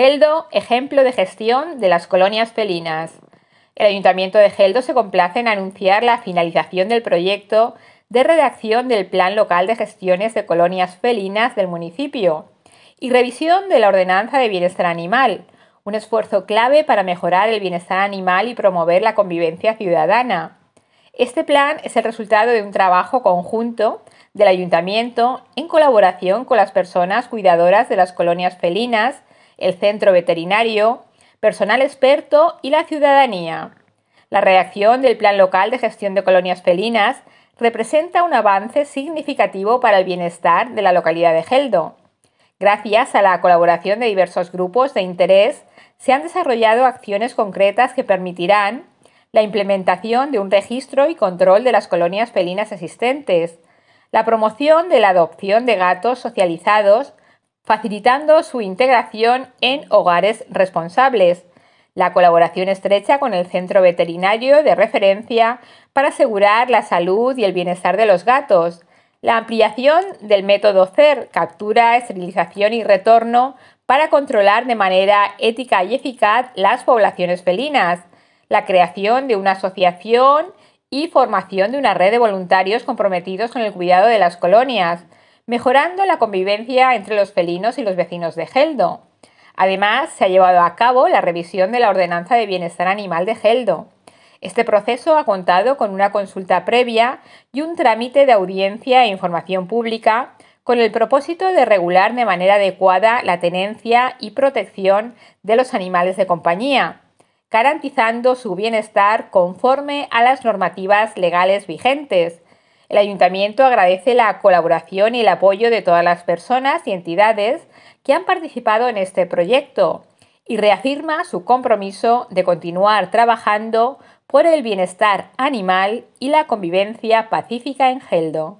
Geldo, ejemplo de gestión de las colonias felinas. El Ayuntamiento de Geldo se complace en anunciar la finalización del proyecto de redacción del Plan Local de Gestiones de Colonias Felinas del municipio y revisión de la Ordenanza de Bienestar Animal, un esfuerzo clave para mejorar el bienestar animal y promover la convivencia ciudadana. Este plan es el resultado de un trabajo conjunto del ayuntamiento en colaboración con las personas cuidadoras de las colonias felinas el centro veterinario, personal experto y la ciudadanía. La redacción del Plan Local de Gestión de Colonias Felinas representa un avance significativo para el bienestar de la localidad de Geldo. Gracias a la colaboración de diversos grupos de interés, se han desarrollado acciones concretas que permitirán la implementación de un registro y control de las colonias felinas existentes, la promoción de la adopción de gatos socializados facilitando su integración en hogares responsables, la colaboración estrecha con el centro veterinario de referencia para asegurar la salud y el bienestar de los gatos, la ampliación del método CER, captura, esterilización y retorno, para controlar de manera ética y eficaz las poblaciones felinas, la creación de una asociación y formación de una red de voluntarios comprometidos con el cuidado de las colonias, mejorando la convivencia entre los felinos y los vecinos de Geldo. Además, se ha llevado a cabo la revisión de la Ordenanza de Bienestar Animal de Geldo. Este proceso ha contado con una consulta previa y un trámite de audiencia e información pública con el propósito de regular de manera adecuada la tenencia y protección de los animales de compañía, garantizando su bienestar conforme a las normativas legales vigentes, el ayuntamiento agradece la colaboración y el apoyo de todas las personas y entidades que han participado en este proyecto y reafirma su compromiso de continuar trabajando por el bienestar animal y la convivencia pacífica en Geldo.